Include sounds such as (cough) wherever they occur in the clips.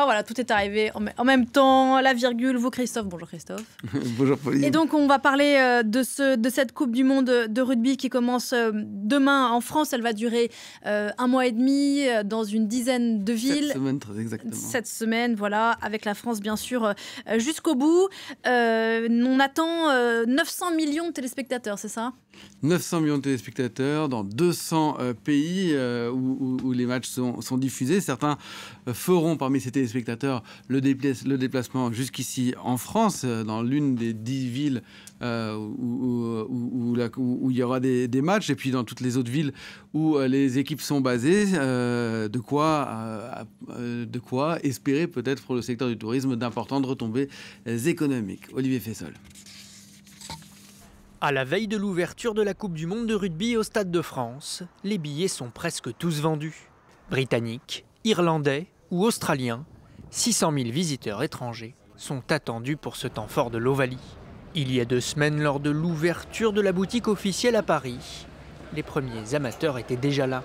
Oh, voilà, tout est arrivé en, même temps, la virgule, vous Christophe, bonjour Christophe. (laughs) bonjour Pauline. Et donc on va parler euh, de, ce, de cette Coupe du Monde de rugby qui commence euh, demain en France. Elle va durer euh, un mois et demi dans une dizaine de villes. Cette semaine, très exactement. Cette semaine, voilà, avec la France bien sûr jusqu'au bout. on attend 900 millions de téléspectateurs, c'est ça 900 millions de téléspectateurs dans 200 pays où, les matchs sont, sont diffusés. Certains feront parmi ces téléspectateurs spectateurs, le, déplacement jusqu'ici en France, euh, dans l'une des dix villes euh, où, il y aura des, matchs, et puis dans toutes les autres villes où euh, les équipes sont basées. de, quoi, de quoi espérer peut-être pour le secteur du tourisme d'importantes retombées économiques. Olivier Fessol. À la veille de l'ouverture de la Coupe du Monde de rugby au Stade de France, les billets sont presque tous vendus. Britanniques, Irlandais ou Australiens, 600 000 visiteurs étrangers sont attendus pour ce temps fort de l'Ovalie. Il y a deux semaines, lors de l'ouverture de la boutique officielle à Paris, les premiers amateurs étaient déjà là.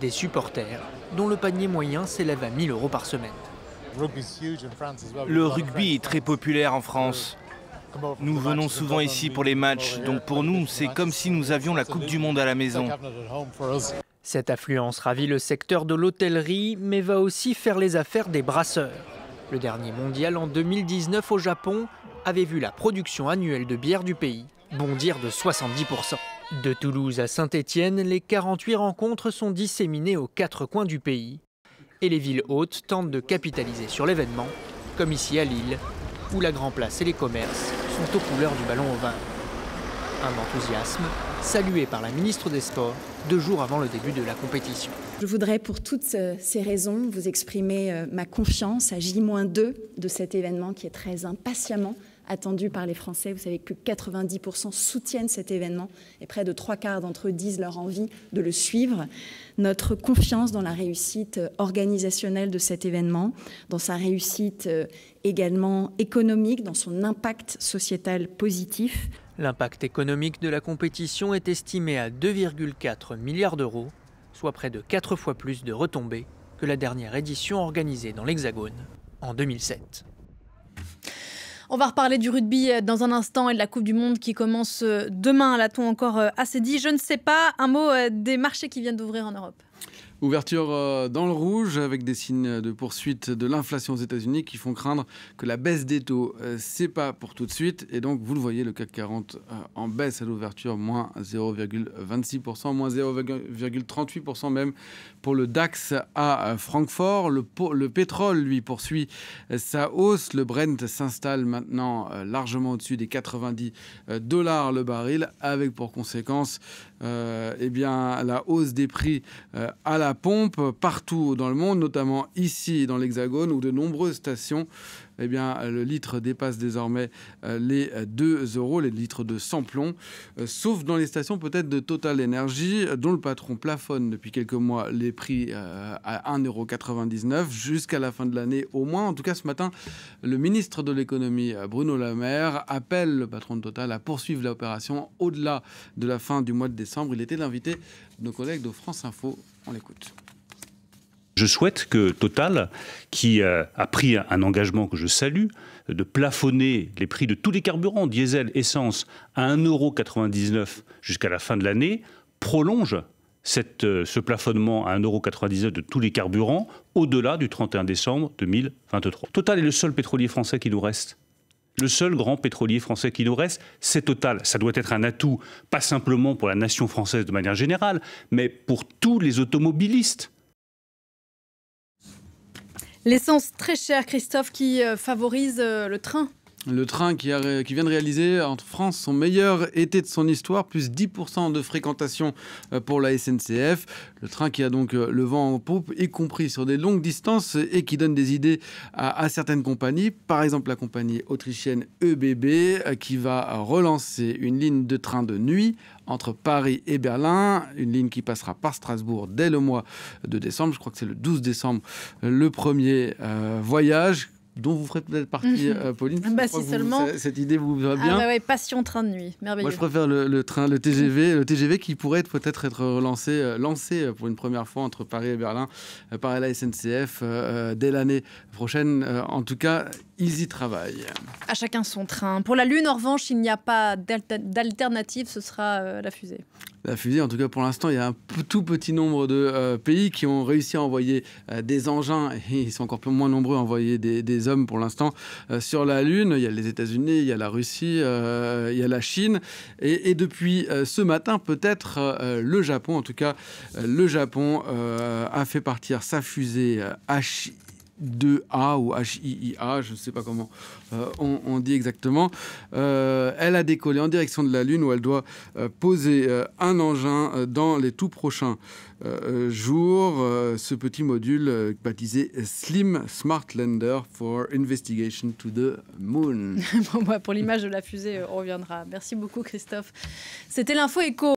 Des supporters dont le panier moyen s'élève à 1000 euros par semaine. Le rugby est très populaire en France. Nous venons souvent ici pour les matchs, donc pour nous, c'est comme si nous avions la Coupe du Monde à la maison. Cette affluence ravit le secteur de l'hôtellerie, mais va aussi faire les affaires des brasseurs. Le dernier mondial en 2019 au Japon avait vu la production annuelle de bière du pays bondir de 70%. De Toulouse à Saint-Étienne, les 48 rencontres sont disséminées aux quatre coins du pays. Et les villes hautes tentent de capitaliser sur l'événement, comme ici à Lille, où la Grand Place et les commerces sont aux couleurs du ballon au vin. Un enthousiasme salué par la ministre des Sports deux jours avant le début de la compétition. Je voudrais pour toutes euh, ces raisons vous exprimer euh, ma confiance à J-2 de cet événement qui est très impatiemment attendu par les Français. Vous savez que plus de 90% soutiennent cet événement et près de trois quarts d'entre eux disent leur envie de le suivre. Notre confiance dans la réussite euh, organisationnelle de cet événement, dans sa réussite également économique, dans son impact sociétal positif. L'impact économique de la compétition est estimé à 2,4 milliards d'euros, soit près de 4 fois plus de retombées que la dernière édition organisée dans l'Hexagone en 2007. On va reparler du rugby euh, dans un instant et de la Coupe du Monde qui commence euh, demain. L'a-t-on encore assez euh, dit Je ne sais pas. Un mot des marchés qui viennent d'ouvrir en Europe. Ouverture euh, dans le rouge avec des signes de poursuite de l'inflation aux États-Unis qui font craindre que la baisse des taux, euh, c'est pas pour tout de suite. Et donc, vous le voyez, le CAC 40 euh, en baisse à l'ouverture, moins 0,26%, moins 0,38% même pour le DAX à Francfort. Le, pétrole, lui, poursuit sa hausse. Le Brent s'installe maintenant largement au-dessus des 90 dollars le baril, avec pour conséquence eh bien, la hausse des prix à la pompe partout dans le monde, notamment ici dans l'Hexagone où de nombreuses stations eh bien, le litre dépasse désormais euh, les 2 euh, euros, les litres de plomb, euh, sauf dans les stations peut-être de Total Energy, dont le patron plafonne depuis quelques mois les prix à 1,99€ jusqu'à la fin de l'année au moins. En tout cas, ce matin, le ministre de l'économie, Bruno Le appelle le patron de Total à poursuivre l'opération au-delà de la fin du mois de décembre. Il était l'invité de nos collègues de France Info. On l'écoute. Je souhaite que Total, qui euh, a pris un engagement que je salue, de plafonner les prix de tous les carburants, diesel, essence, à 1,99€ jusqu'à la fin de l'année, prolonge euh, ce plafonnement à 1,99€ de tous les carburants au-delà du 31 décembre 2023. Total est le seul pétrolier français qui nous reste. Le seul grand pétrolier français qui nous reste, c'est Total. Ça doit être un atout, pas simplement pour la nation française de manière générale, mais pour tous les automobilistes L'essence très chère, Christophe, qui euh, favorise euh, le train le train qui, vient de réaliser en France son meilleur été de son histoire, plus 10% de fréquentation euh, pour la SNCF. Le train qui a donc euh, le vent en poupe, y compris sur des longues distances, et qui donne des idées à, certaines compagnies. Par exemple, la compagnie autrichienne EBB, euh, qui va relancer une ligne de train de nuit entre Paris et Berlin, une ligne qui passera par Strasbourg dès le mois de décembre. Je crois que c'est le 12 décembre, le premier voyage dont vous ferez peut-être partie, mhm. euh, Pauline. Ah bah, si seulement... cette idée vous va ah bien. Ah, passion train de nuit, merveilleux. Moi, je préfère le, train, le TGV, mhm. le TGV qui pourrait peut-être être relancé, euh, lancé euh, pour une première fois entre Paris et Berlin par la SNCF dès l'année prochaine. en tout cas, ils y travaillent. À chacun son train. Pour la Lune, en revanche, il n'y a pas d'alternative, ce sera la fusée la fusée. En tout cas, pour l'instant, il y a un tout petit nombre de euh, pays qui ont réussi à envoyer euh, des engins, et ils sont encore peu moins nombreux à envoyer des, hommes pour l'instant euh, sur la Lune. Il y a les États-Unis, il y a la Russie, il y a la Chine, et, depuis ce matin, peut-être le Japon. En tout cas, le Japon a fait partir sa fusée H. 2 a ou HIIA, je ne sais pas comment euh, on, dit exactement. Euh, elle a décollé en direction de la Lune où elle doit euh, poser un engin dans les tout prochains jours. ce petit module baptisé Slim Smart Lander for Investigation to the Moon. (laughs) Bah, pour l'image de la fusée, on reviendra. Merci beaucoup Christophe. C'était l'info éco.